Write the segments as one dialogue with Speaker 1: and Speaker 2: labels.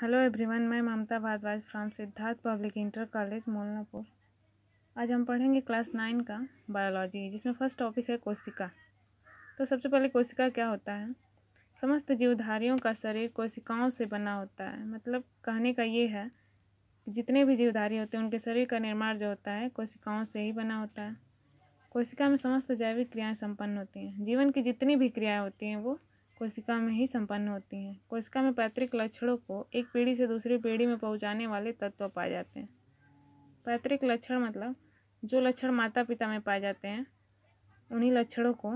Speaker 1: hello everyone मैं Mamta Bhardwaj from Siddharth public inter college Molnapur आज हम पढ़ेंगे क्लास नाइन का बायोलॉजी जिसमें फर्स्ट टॉपिक है कोशिका तो सबसे पहले कोशिका क्या होता है समस्त जीवधारियों का शरीर कोशिकाओं से बना होता है मतलब कहने का ये है कि जितने भी जीवधारी होते हैं उनके शरीर का निर्माण जो होता है कोशिकाओं से ही बना होता है कोशिका में समस्त जैविक क्रियाएँ सम्पन्न होती हैं जीवन की जितनी भी क्रियाएँ होती हैं वो कोशिका में ही संपन्न होती हैं कोशिका में पैतृक लक्षणों को एक पीढ़ी से दूसरी पीढ़ी में पहुंचाने वाले तत्व पाए जाते हैं पैतृक लक्षण मतलब जो लक्षण माता पिता में पाए जाते हैं उन्हीं लक्षणों को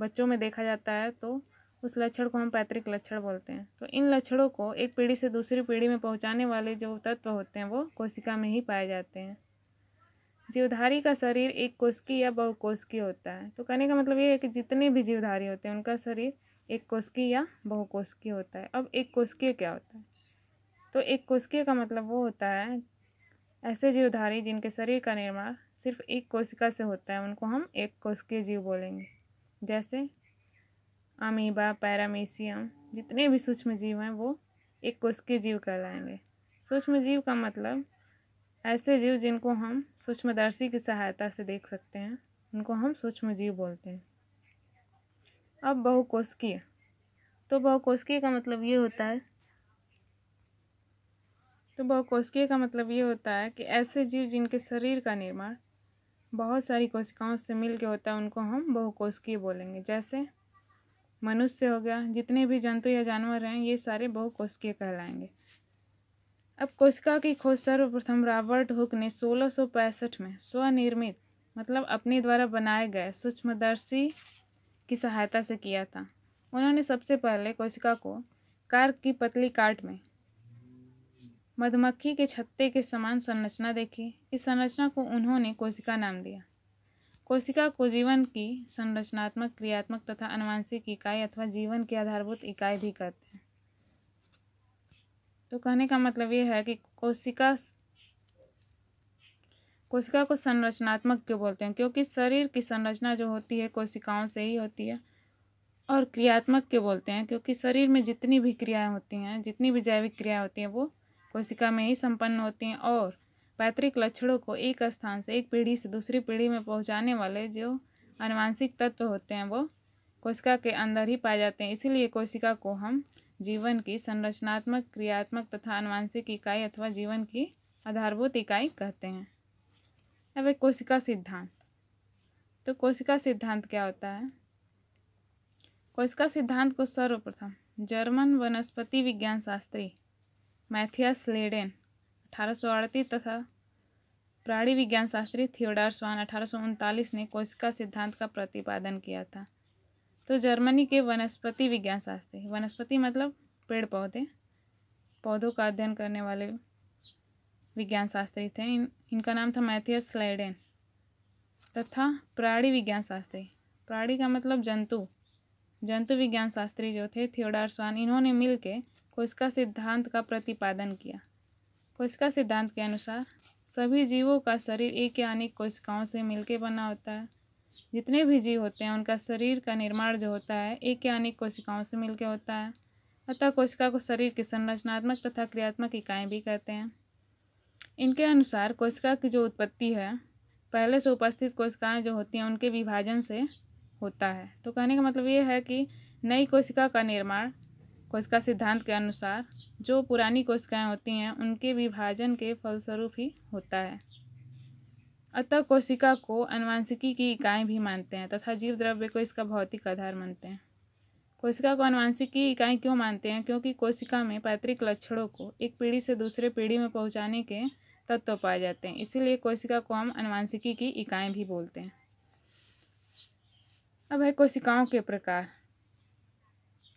Speaker 1: बच्चों में देखा जाता है तो उस लक्षण को हम पैतृक लक्षण बोलते हैं तो इन लक्षणों को एक पीढ़ी से दूसरी पीढ़ी में पहुंचाने वाले जो तत्व होते हैं वो कोशिका में ही पाए जाते हैं जीवधारी का शरीर एक कोशिकी या बहुकोशिकी होता है तो कहने का मतलब ये है कि जितने भी जीवधारी होते हैं उनका शरीर एक कोशकीय या बहुकोशकीय होता है अब एक कोशकीय क्या होता है तो एक कोशकीय का मतलब वो होता है ऐसे जीवधारी जिनके शरीर का निर्माण सिर्फ एक कोशिका से होता है उनको हम एक कोशिकीय जीव बोलेंगे जैसे अमीबा पैरामीशियम जितने भी सूक्ष्म जीव हैं वो एक कोशिकीय जीव कहलाएंगे सूक्ष्म जीव का मतलब ऐसे जीव जिनको हम सूक्ष्मदर्शी की सहायता से देख सकते हैं उनको हम सूक्ष्म जीव बोलते हैं अब बहुकोशिकीय तो बहुकोशिकीय का मतलब ये होता है तो बहुकोशिकीय का मतलब ये होता है कि ऐसे जीव जिनके शरीर का निर्माण बहुत सारी कोशिकाओं से मिल के होता है उनको हम बहुकोशिकीय बोलेंगे जैसे मनुष्य हो गया जितने भी जंतु या जानवर हैं ये सारे बहुकोशिकीय कहलाएंगे अब कोशिका की खोज सर्वप्रथम रॉबर्ट हुक ने सोलह में स्वनिर्मित मतलब अपने द्वारा बनाए गए सूक्ष्मदर्शी की सहायता से किया था उन्होंने सबसे पहले कोशिका को कार की पतली काट में मधुमक्खी के छत्ते के समान संरचना देखी इस संरचना को उन्होंने कोशिका नाम दिया कोशिका को जीवन की संरचनात्मक क्रियात्मक तथा अनुवांशिक इकाई अथवा जीवन की आधारभूत इकाई भी कहते हैं तो कहने का मतलब यह है कि कोशिका कोशिका को संरचनात्मक क्यों बोलते हैं क्योंकि शरीर की संरचना जो होती है कोशिकाओं से ही होती है और क्रियात्मक क्यों बोलते हैं क्योंकि शरीर में जितनी भी क्रियाएं होती हैं जितनी भी जैविक क्रियाएं होती हैं वो कोशिका में ही संपन्न होती हैं और पैतृक लक्षणों को एक स्थान से एक पीढ़ी से दूसरी पीढ़ी में पहुँचाने वाले जो अनुवांशिक तत्व होते हैं वो कोशिका के अंदर ही पाए जाते हैं इसीलिए कोशिका को हम जीवन की संरचनात्मक क्रियात्मक तथा अनुवांशिक इकाई अथवा जीवन की आधारभूत इकाई कहते हैं अब है कोशिका सिद्धांत तो कोशिका सिद्धांत क्या होता है कोशिका सिद्धांत को सर्वप्रथम जर्मन वनस्पति विज्ञान शास्त्री मैथियस लेडेन अठारह तथा प्राणी विज्ञान शास्त्री थियोडार स्वान अठारह ने कोशिका सिद्धांत का प्रतिपादन किया था तो जर्मनी के वनस्पति विज्ञान शास्त्री वनस्पति मतलब पेड़ पौधे पौधों का अध्ययन करने वाले विज्ञान शास्त्री थे इन इनका नाम था मैथियस स्लेडेन तथा प्राणी विज्ञान शास्त्री प्राणी का मतलब जंतु जंतु विज्ञान शास्त्री जो थे थियोडार स्वान इन्होंने मिलकर कोशिका सिद्धांत का प्रतिपादन किया कोशिका सिद्धांत के अनुसार सभी जीवों का शरीर एक या अनेक कोशिकाओं से मिलकर बना होता है जितने भी जीव होते हैं उनका शरीर का निर्माण जो होता है एक या अनेक कोशिकाओं से मिलकर होता है अतः कोशिका को शरीर की संरचनात्मक तथा क्रियात्मक इकाएं भी कहते हैं इनके अनुसार कोशिका की जो उत्पत्ति है पहले से उपस्थित कोशिकाएं जो होती हैं उनके विभाजन से होता है तो कहने का मतलब ये है कि नई कोशिका का निर्माण कोशिका सिद्धांत के अनुसार जो पुरानी कोशिकाएं होती हैं उनके विभाजन के फलस्वरूप ही होता है अतः कोशिका को अनुवांशिकी की इकाई भी मानते हैं तथा जीव द्रव्य को इसका भौतिक आधार मानते हैं कोशिका को अनुवांशिकी इकाई क्यों मानते हैं क्योंकि कोशिका में पैतृक लक्षणों को एक पीढ़ी से दूसरे पीढ़ी में पहुँचाने के तत्व पाए जाते हैं इसीलिए कोशिका को हम अनुवांशिकी की इकाएं भी बोलते हैं अब है कोशिकाओं के प्रकार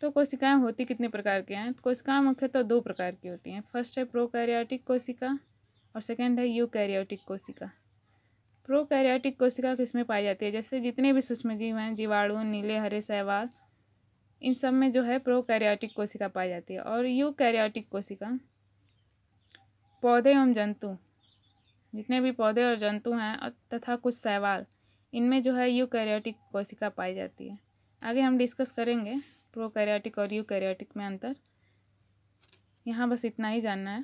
Speaker 1: तो कोशिकाएं होती कितने प्रकार के हैं तो कोशिकाएं मुख्यतः तो दो प्रकार की होती हैं फर्स्ट है प्रोकैरियोटिक कोशिका और सेकंड है यूकैरियोटिक कोशिका प्रोकैरियोटिक कोशिका किसमें पाई जाती है जैसे जितने भी सूक्ष्मजीव हैं जीवाणु नीले हरे सहवाल इन सब में जो है प्रोकैरियोटिक कोशिका पाई जाती है और यूकैरियोटिक कोशिका पौधे एवं जंतु जितने भी पौधे और जंतु हैं और तथा कुछ सवाल इनमें जो है यूकैरियोटिक कोशिका पाई जाती है आगे हम डिस्कस करेंगे प्रोकैरियोटिक और यूकैरियोटिक में अंतर यहाँ बस इतना ही जानना है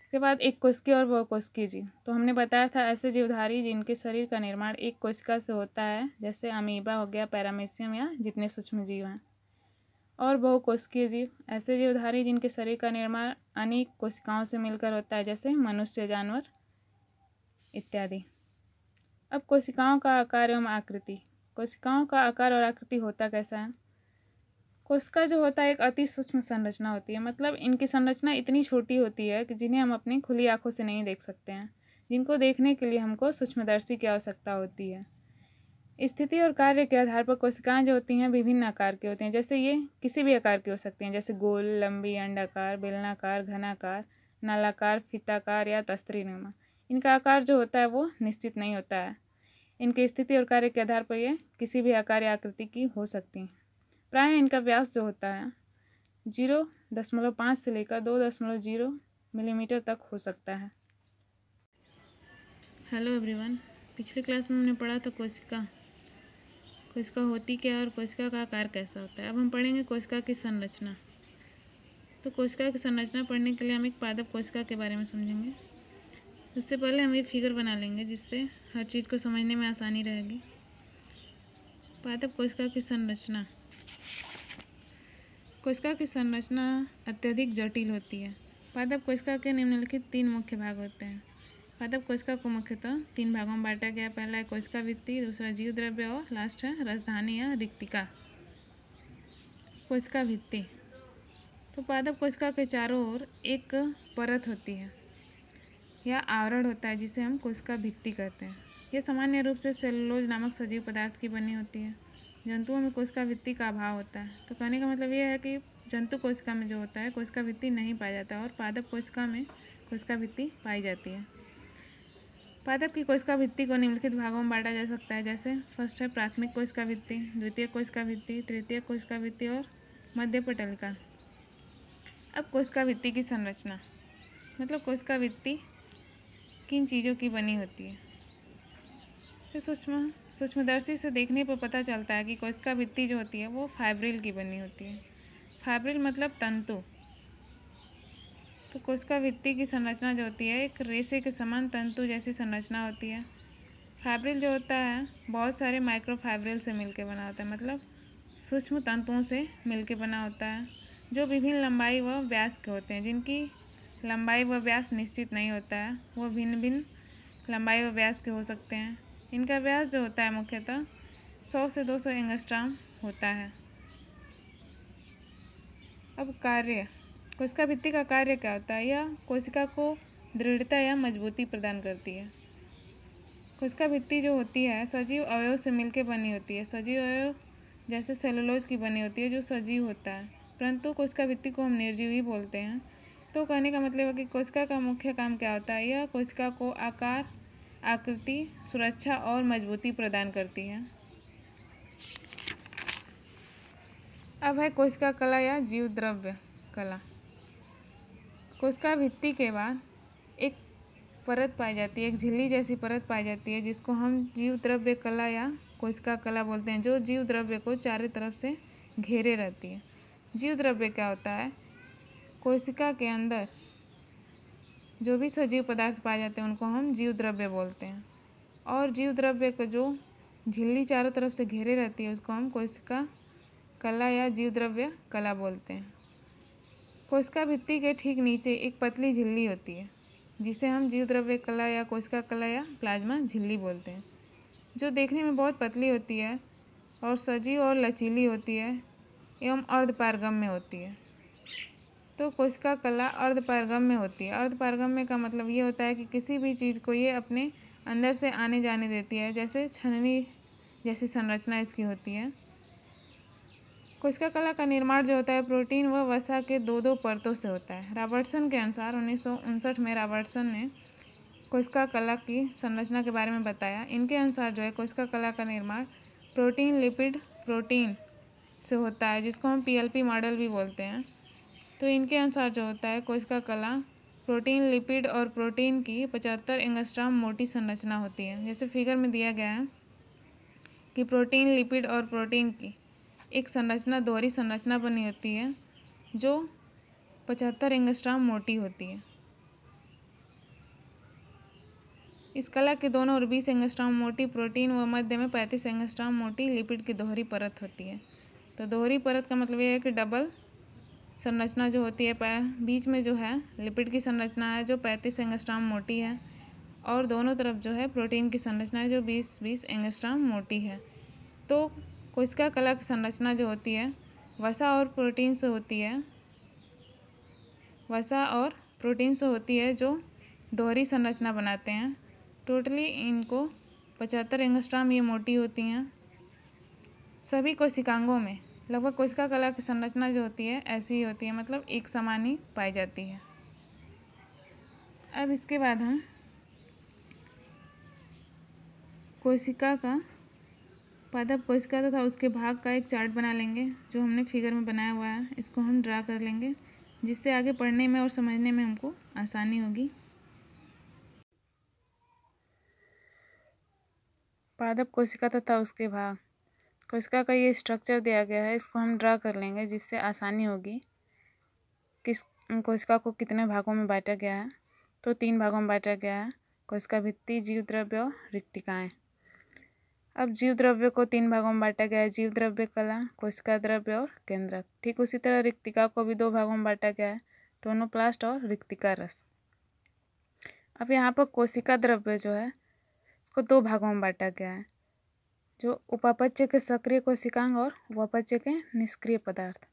Speaker 1: इसके बाद एक कोशिकी और बहुकोशिकी जीव तो हमने बताया था ऐसे जीवधारी जिनके शरीर का निर्माण एक कोशिका से होता है जैसे अमीबा हो गया पैरामेशियम या जितने सूक्ष्म जीव हैं और बहु कोशिकीय जीव ऐसे जीवधारी जिनके शरीर का निर्माण अनेक कोशिकाओं से मिलकर होता है जैसे मनुष्य जानवर इत्यादि अब कोशिकाओं का आकार एवं आकृति कोशिकाओं का आकार और आकृति होता कैसा है कोशिका जो होता है एक अति सूक्ष्म संरचना होती है मतलब इनकी संरचना इतनी छोटी होती है कि जिन्हें हम अपनी खुली आंखों से नहीं देख सकते हैं जिनको देखने के लिए हमको सूक्ष्मदर्शी की आवश्यकता होती है स्थिति और कार्य के आधार पर कोशिकाएं जो होती हैं विभिन्न आकार की होती हैं जैसे ये किसी भी आकार की हो सकती हैं जैसे गोल लंबी अंडाकार बेलनाकार घनाकार नालाकार फिताकार या तस्तरीनुमा इनका आकार जो होता है वो निश्चित नहीं होता है इनकी स्थिति और कार्य के आधार पर ये किसी भी आकार या आकृति की हो सकती हैं प्राय इनका व्यास जो होता है जीरो दशमलव पाँच से लेकर दो दशमलव जीरो मिलीमीटर तक हो सकता है हेलो एवरीवन पिछले क्लास में हमने पढ़ा था कोशिका कोशिका होती क्या है और कोशिका का आकार कैसा होता है अब हम पढ़ेंगे कोशिका की संरचना तो कोशिका की संरचना पढ़ने के लिए हम एक पादप कोशिका के बारे में समझेंगे उससे पहले हम ये फिगर बना लेंगे जिससे हर चीज़ को समझने में आसानी रहेगी पादप कोशिका की संरचना कोशिका की संरचना अत्यधिक जटिल होती है पादप कोशिका के निम्नलिखित तीन मुख्य भाग होते हैं मतलब कोशिका को मुख्यतः तो तीन भागों में बांटा गया पहला है कोशिका वित्ती दूसरा जीव द्रव्य और लास्ट है राजधानी या रिक्तिका कोशिका भित्ति तो पादप कोशिका के चारों ओर एक परत होती है या आवरण होता है जिसे हम कोशिका भित्ति कहते हैं यह सामान्य रूप से सेलुलोज नामक सजीव पदार्थ की बनी होती है जंतुओं में कोशिका भित्ति का अभाव होता है तो कहने का मतलब यह है कि जंतु कोशिका में जो होता है कोशिका भित्ति नहीं पाया जाता और पादप कोशिका में कोशिका भित्ति पाई जाती है पादप की कोशिका भित्ति को निम्नलिखित भागों में बांटा जा सकता है जैसे फर्स्ट है प्राथमिक कोशिका भित्ति द्वितीय कोशिका भित्ति तृतीय कोशिका भित्ति और मध्य पटलिका अब कोशिका भित्ति की संरचना मतलब कोशिका भित्ति किन चीज़ों की बनी होती है फिर तो सूक्ष्म सूक्ष्मदर्शी से देखने पर पता चलता है कि कोशिका भित्ति जो होती है वो फाइब्रिल की बनी होती है फाइब्रिल मतलब तंतु तो कोशिका वित्ती की संरचना जो होती है एक रेसे के समान तंतु जैसी संरचना होती है फाइब्रिल जो होता है बहुत सारे माइक्रो फैब्रिल से मिलकर बना होता है मतलब सूक्ष्म तंतुओं से मिलकर बना होता है जो विभिन्न लंबाई व व्यास के होते हैं जिनकी लंबाई व व्यास निश्चित नहीं होता है वो भिन्न भिन्न लंबाई व व्यास के हो सकते हैं इनका व्यास जो होता है मुख्यतः सौ से दो सौ होता है अब कार्य कोशिका तो भित्ति का कार्य क्या होता है यह कोशिका को दृढ़ता या मजबूती प्रदान करती है कोशिका भित्ति जो होती है सजीव अवयव से मिलकर बनी होती है सजीव अवयव जैसे सेलोलोज की बनी होती है जो सजीव होता है परंतु कोशिका भित्ति को हम निर्जीव ही बोलते हैं तो कहने का मतलब है कि कोशिका का मुख्य काम क्या होता है यह कोशिका को आकार आकृति सुरक्षा और मजबूती प्रदान करती है अब है कोशिका कला या जीव द्रव्य कला कोशिका भित्ति के बाद एक परत पाई जाती है एक झिल्ली जैसी परत पाई जाती है जिसको हम जीव द्रव्य कला या कोशिका कला बोलते हैं जो जीव द्रव्य को चारों तरफ से घेरे रहती है जीव द्रव्य क्या होता है कोशिका के अंदर जो भी सजीव पदार्थ पाए जाते हैं उनको हम जीव द्रव्य बोलते हैं और जीव द्रव्य को जो झिल्ली चारों तरफ से घेरे रहती है उसको हम कोशिका कला या जीव द्रव्य कला बोलते हैं कोशिका भित्ति के ठीक नीचे एक पतली झिल्ली होती है जिसे हम जीव द्रव्य कला या कोशिका कला या प्लाज्मा झिल्ली बोलते हैं जो देखने में बहुत पतली होती है और सजी और लचीली होती है एवं अर्धपारगम में होती है तो कोशिका कला अर्धपारगम में होती है अर्धपारगम में का मतलब ये होता है कि किसी भी चीज़ को ये अपने अंदर से आने जाने देती है जैसे छननी जैसी संरचना इसकी होती है कला का निर्माण जो होता है प्रोटीन व वसा के दो दो परतों से होता है रॉबर्टसन के अनुसार उन्नीस में रॉबर्टसन ने कला की संरचना के बारे में बताया इनके अनुसार जो है कला का निर्माण प्रोटीन लिपिड प्रोटीन से होता है जिसको हम पीएलपी मॉडल भी बोलते हैं तो इनके अनुसार जो होता है कला प्रोटीन लिपिड और प्रोटीन की पचहत्तर एंगस्ट्राम मोटी संरचना होती है जैसे फिगर में दिया गया है कि प्रोटीन लिपिड और प्रोटीन की एक संरचना दोहरी संरचना बनी होती है जो पचहत्तर एंगस्ट्राम मोटी होती है इस कला के दोनों और बीस एंगस्ट्राम मोटी प्रोटीन व मध्य में पैंतीस एंगस्ट्राम मोटी लिपिड की दोहरी परत होती है तो दोहरी परत का मतलब यह है कि डबल संरचना जो होती है बीच में जो है लिपिड की संरचना है जो पैंतीस एंगस्ट्राम मोटी है और दोनों तरफ जो है प्रोटीन की संरचना है जो बीस बीस एंगस्ट्राम मोटी है तो कोशिका कला संरचना जो होती है वसा और प्रोटीन से होती है वसा और प्रोटीन से होती है जो दोहरी संरचना बनाते हैं टोटली इनको पचहत्तर एंगस्ट्राम ये मोटी होती हैं सभी कोशिकांगों में लगभग कोशिका कला की संरचना जो होती है ऐसी ही होती है मतलब एक समान ही पाई जाती है अब इसके बाद हम कोशिका का पादप कोशिका तथा उसके भाग का एक चार्ट बना लेंगे जो हमने फिगर में बनाया हुआ है इसको हम ड्रा कर लेंगे जिससे आगे पढ़ने में और समझने में हमको आसानी होगी पादप कोशिका तथा उसके भाग कोशिका का ये स्ट्रक्चर दिया गया है इसको हम ड्रा कर लेंगे जिससे आसानी होगी किस कोशिका को कितने भागों में बांटा गया है तो तीन भागों में बांटा गया है कोशिका भित्ति जीव द्रव्य और रिक्तिकाएँ अब जीव द्रव्य को तीन भागों में बांटा गया है जीव द्रव्य कला कोशिका द्रव्य और केंद्रक ठीक उसी तरह रिक्तिका को भी दो भागों में बांटा गया है टोनोप्लास्ट और रिक्तिका रस अब यहाँ पर कोशिका द्रव्य जो है इसको दो भागों में बांटा गया है जो उपापच्य के सक्रिय कोशिकांग और उपापच्य के निष्क्रिय पदार्थ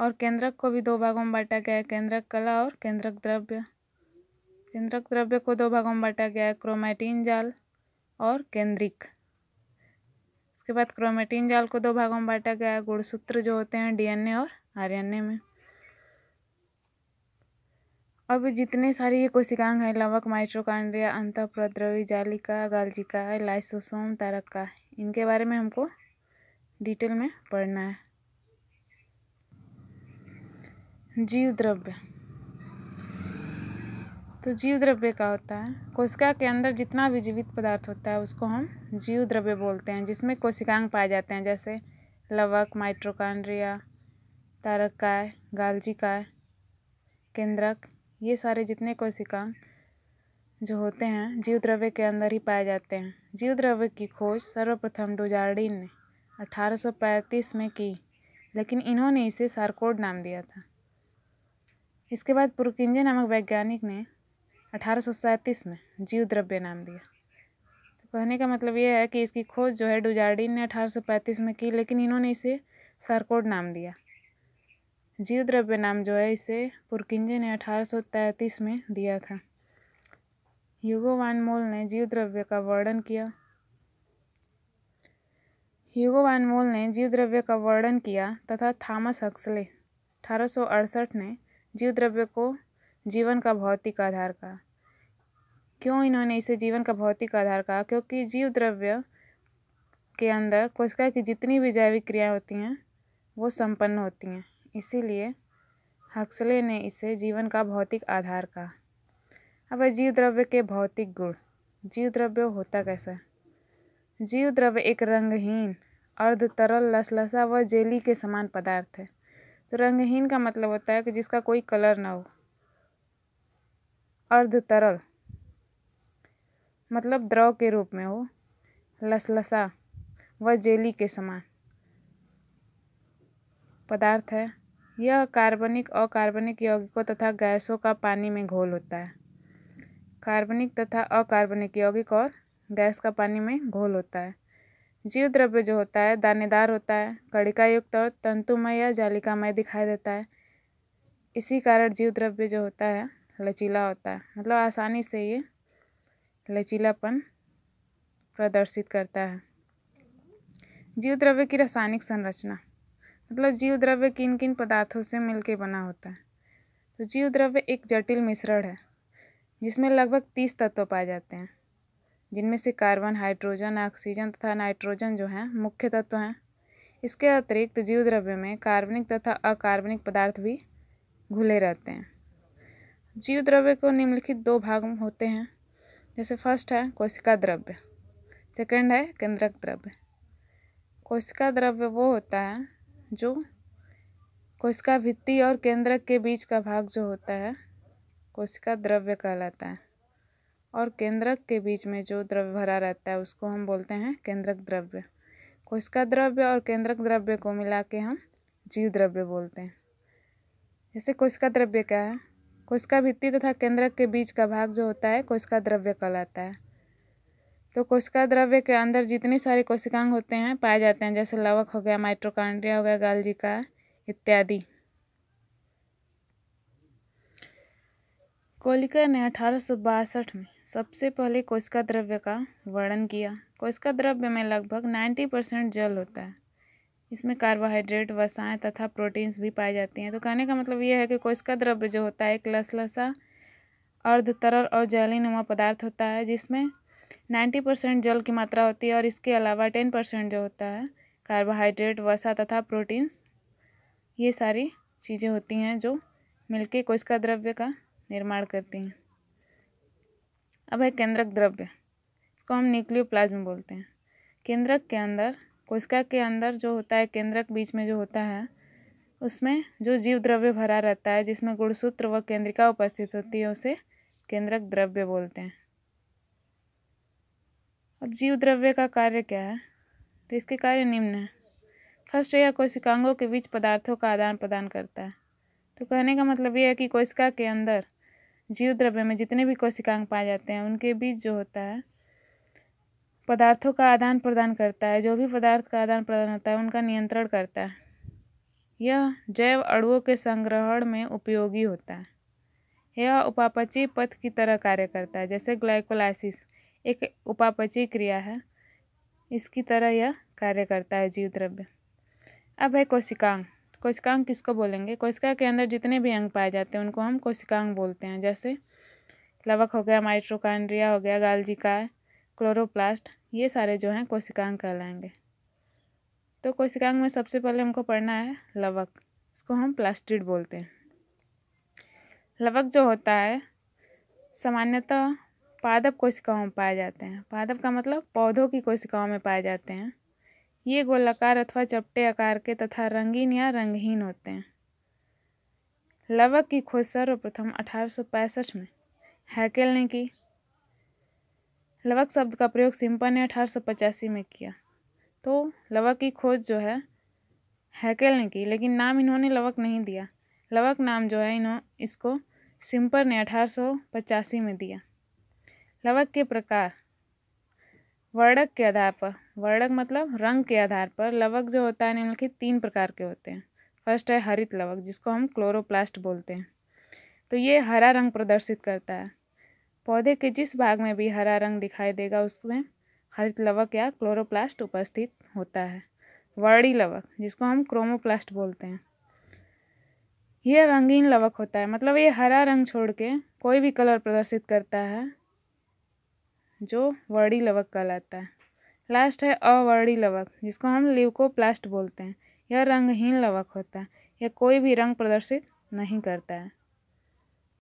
Speaker 1: और केंद्रक को भी दो भागों में बांटा गया है केंद्रक कला और केंद्रक द्रव्य केंद्रक द्रव्य को दो भागों में बांटा गया है क्रोमैटीन जाल और केंद्रिक उसके बाद क्रोमेटिन जाल को दो भागों में बांटा गया है गुणसूत्र जो होते हैं डीएनए और आरएनए में अब जितने सारी ये कोशिकांग हैं लवक माइट्रोकांड्रिया अंत प्रद्रवी जालिका गालजिका लाइसोसोम तारका इनके बारे में हमको डिटेल में पढ़ना है जीव द्रव्य तो जीव द्रव्य का होता है कोशिका के अंदर जितना भी जीवित पदार्थ होता है उसको हम जीव द्रव्य बोलते हैं जिसमें कोशिकांग पाए जाते हैं जैसे लवक माइट्रोकांड्रिया तारककाय काय केंद्रक ये सारे जितने कोशिकांग जो होते हैं जीव द्रव्य के अंदर ही पाए जाते हैं जीव द्रव्य की खोज सर्वप्रथम डुजार्डिन ने 1835 में की लेकिन इन्होंने इसे सारकोड नाम दिया था इसके बाद पुरुकिंजे नामक वैज्ञानिक ने अठारह में जीव द्रव्य नाम दिया तो कहने का मतलब ये है कि इसकी खोज जो है डुजार्डिन ने 1835 में की लेकिन इन्होंने इसे सारकोड नाम दिया जीव द्रव्य नाम जो है इसे पुरकिंजे ने 1833 में दिया था युगोवान वान मोल ने जीव द्रव्य का वर्णन किया ह्यूगो वान मोल ने जीव द्रव्य का वर्णन किया तथा थॉमस हक्सले अठारह ने जीव द्रव्य को जीवन का भौतिक आधार कहा क्यों इन्होंने इसे जीवन का भौतिक आधार कहा क्योंकि जीव द्रव्य के अंदर कोशिका की जितनी भी जैविक क्रियाएं होती हैं वो संपन्न होती हैं इसीलिए हक्सले ने इसे जीवन का भौतिक आधार कहा अब जीव द्रव्य के भौतिक गुण जीव द्रव्य होता कैसा है जीव द्रव्य एक रंगहीन अर्ध तरल लसलसा व जेली के समान पदार्थ है तो रंगहीन का मतलब होता है कि जिसका कोई कलर ना हो अर्ध तरल मतलब द्रव के रूप में हो लसलसा व जेली के समान पदार्थ है यह कार्बनिक अकार्बनिक यौगिकों तथा गैसों का पानी में घोल होता है कार्बनिक तथा अकार्बनिक यौगिक और गैस का पानी में घोल होता है जीव द्रव्य जो होता है दानेदार होता है कड़िका युक्त और तंतुमय या जालिकामय दिखाई देता है इसी कारण जीव द्रव्य जो होता है लचीला होता है मतलब आसानी से ये लचीलापन प्रदर्शित करता है जीव द्रव्य की रासायनिक संरचना मतलब जीव द्रव्य किन किन पदार्थों से मिलकर बना होता है तो जीव द्रव्य एक जटिल मिश्रण है जिसमें लगभग तीस तत्व पाए जाते हैं जिनमें से कार्बन हाइड्रोजन ऑक्सीजन तथा नाइट्रोजन जो हैं मुख्य तत्व हैं इसके अतिरिक्त जीव द्रव्य में कार्बनिक तथा अकार्बनिक पदार्थ भी घुले रहते हैं जीव द्रव्य को निम्नलिखित दो भाग होते हैं जैसे फर्स्ट है कोशिका द्रव्य सेकंड है केंद्रक द्रव्य कोशिका द्रव्य वो होता है जो कोशिका भित्ति और केंद्रक के बीच का भाग जो होता है कोशिका द्रव्य कहलाता है और केंद्रक के बीच में जो द्रव्य भरा रहता है उसको हम बोलते हैं केंद्रक द्रव्य कोशिका द्रव्य और केंद्रक द्रव्य को मिला के हम जीव द्रव्य बोलते हैं जैसे कोशिका द्रव्य क्या है कोशिका भित्ति तथा केंद्रक के बीच का भाग जो होता है कोशिका द्रव्य कहलाता है तो कोशिका द्रव्य के अंदर जितने सारे कोशिकांग होते हैं पाए जाते हैं जैसे लवक हो गया माइट्रोकांड्रिया हो गया गालजी का इत्यादि कोलिकर ने अठारह में सबसे पहले कोशिका द्रव्य का वर्णन किया कोशिका द्रव्य में लगभग नाइन्टी परसेंट जल होता है इसमें कार्बोहाइड्रेट वसाएँ तथा प्रोटीन्स भी पाई जाती हैं तो कहने का मतलब ये है कि कोश द्रव्य जो होता है एक लसलसा अर्ध तरल और जैली नुमा पदार्थ होता है जिसमें नाइन्टी परसेंट जल की मात्रा होती है और इसके अलावा टेन परसेंट जो होता है कार्बोहाइड्रेट वसा तथा प्रोटीन्स ये सारी चीज़ें होती हैं जो मिलकर कोश द्रव्य का निर्माण करती हैं अब है केंद्रक द्रव्य इसको हम न्यूक्लियो बोलते हैं केंद्रक के अंदर कोशिका के अंदर जो होता है केंद्रक बीच में जो होता है उसमें जो जीव द्रव्य भरा रहता है जिसमें गुणसूत्र व केंद्रिका उपस्थित होती है उसे केंद्रक द्रव्य बोलते हैं अब जीव द्रव्य का कार्य क्या है तो इसके कार्य निम्न है फर्स्ट यह कोशिकांगों के बीच पदार्थों का आदान प्रदान करता है तो कहने का मतलब यह है कि कोशिका के अंदर जीव द्रव्य में जितने भी कोशिकांग पाए जाते हैं उनके बीच जो होता है पदार्थों का आदान प्रदान करता है जो भी पदार्थ का आदान प्रदान होता है उनका नियंत्रण करता है यह जैव अणुओं के संग्रहण में उपयोगी होता है यह उपापचय पथ की तरह कार्य करता है जैसे ग्लाइकोलाइसिस एक उपापचय क्रिया है इसकी तरह यह कार्य करता है जीव द्रव्य अब है कोशिकांग कोशिकांग किसको बोलेंगे कोशिका के अंदर जितने भी अंग पाए जाते हैं उनको हम कोशिकांग बोलते हैं जैसे लवक हो गया माइट्रोकांड्रिया हो गया गालजिका क्लोरोप्लास्ट ये सारे जो हैं कोशिकांग कहलाएंगे तो कोशिकांग में सबसे पहले हमको पढ़ना है लवक इसको हम प्लास्टिड बोलते हैं लवक जो होता है सामान्यतः पादप कोशिकाओं में पाए जाते हैं पादप का मतलब पौधों की कोशिकाओं में पाए जाते हैं ये गोलाकार अथवा चपटे आकार के तथा रंगीन या रंगहीन होते हैं लवक की खोज सर्वप्रथम अठारह में हैकेल ने की लवक शब्द का प्रयोग सिंपा ने अठारह सौ पचासी में किया तो लवक की खोज जो है हैकेल ने की लेकिन नाम इन्होंने लवक नहीं दिया लवक नाम जो है इन्हों इसको सिंपर ने अठारह सौ पचासी में दिया लवक के प्रकार वर्णक के आधार पर वर्णक मतलब रंग के आधार पर लवक जो होता है निम्नलिखित तीन प्रकार के होते हैं फर्स्ट है हरित लवक जिसको हम क्लोरोप्लास्ट बोलते हैं तो ये हरा रंग प्रदर्शित करता है पौधे के जिस भाग में भी हरा रंग दिखाई देगा उसमें हरित लवक या क्लोरोप्लास्ट उपस्थित होता है वर्णी लवक जिसको हम क्रोमोप्लास्ट बोलते हैं यह रंगीन लवक होता है मतलब ये हरा रंग छोड़ के कोई भी कलर प्रदर्शित करता है जो वर्णी लवक कहलाता है लास्ट है अवर्णी लवक जिसको हम ल्यूकोप्लास्ट बोलते हैं यह रंगहीन लवक होता है यह कोई भी रंग प्रदर्शित नहीं करता है